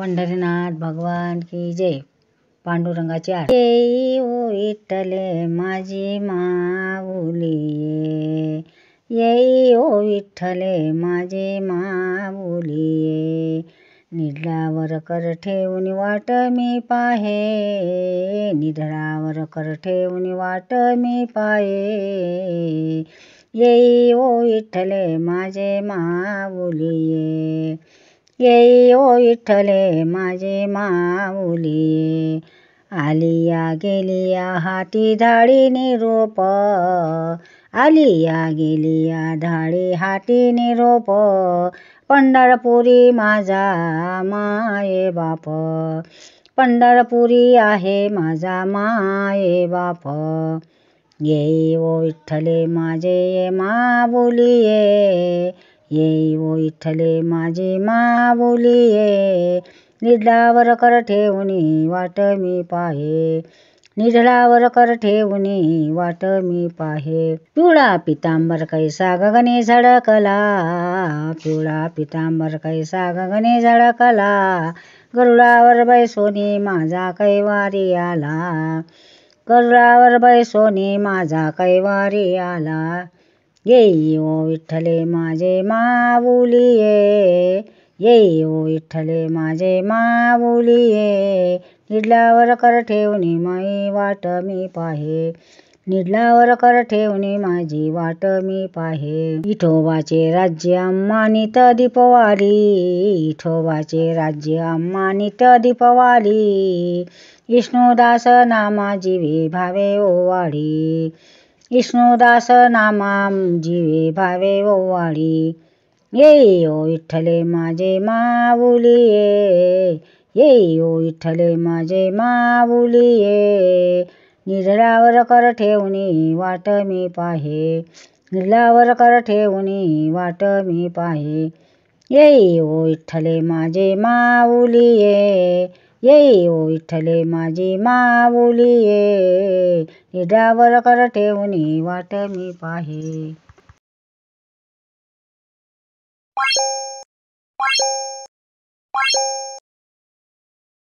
पंढरीनाथ भगवान की जय पांडुरंगाची आर येई ओ हो विठ्ठले माझी माऊली येई ओ हो विठ्ठले माझे माऊली निधळावर कर ठेवून वाट मी पाहे निधळावर कर ठेवून वाट मी पाहे येई ओ हो विठ्ठले माझे माऊली येई ओ विठ्ठले माझे माऊली आलिया गेलिया हाती धाडी निरोप आलिया गेलिया धाडी हाती निरोप पंढरपुरी माझा माये बाप पंढरपुरी आहे माझा माये बाप येई ओ विठ्ठले माझे ये माबुलिये येई इठले माझे ये निढलावर कर ठेवणी वाट मी पाहे निढलावर कर ठेवणी वाट मी पाहे पिवळा पितांबर कैसा गगने झळकला पिवळा पितांबर कैसा गगने झळकला गरुडावर बैसोनी माझा कैवारी आला गरुडावर बैसोनी माझा कैवारी आला येई ओ विठ्ठले माझे माऊलीये येई ओ विठ्ठले माझे माऊलीये निडलावर कर ठेवणी माई वाट मी पाहे निडलावर कर ठेवणी माझी वाट मी पाहे इठोबाचे राज्य अम्मानित दीपवाली इठोबाचे राज्य अम्मानित दीपवाली विष्णुदास नामा जीवी भावे ओवाडी विष्णुदास नामा जीवे भावे ओवाळी येई ओ विठ्ठले माझे माऊली येई ओ विठ्ठले माझे माऊली निरळावर कर ठेवणी वाट मी पाहे निरळावर कर ठेवणी वाट मी पाहे येई ओ विठ्ठले माझे माऊली ये ये ओ इठले माझी माऊली ये निधावर कर ठेवणी वाट मी पाहे